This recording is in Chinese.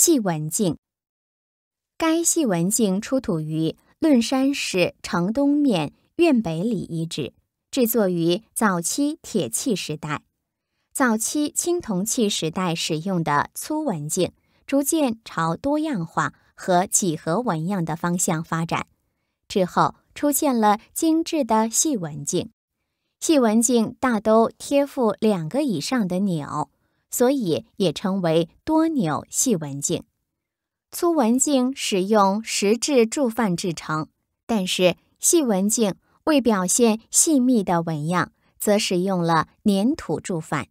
细纹镜。该细纹镜出土于论山市城东面院北里遗址，制作于早期铁器时代。早期青铜器时代使用的粗纹镜，逐渐朝多样化和几何纹样的方向发展。之后出现了精致的细纹镜。细纹镜大都贴附两个以上的钮。所以也称为多钮细纹镜。粗纹镜使用石质铸范制成，但是细纹镜为表现细密的纹样，则使用了粘土铸范。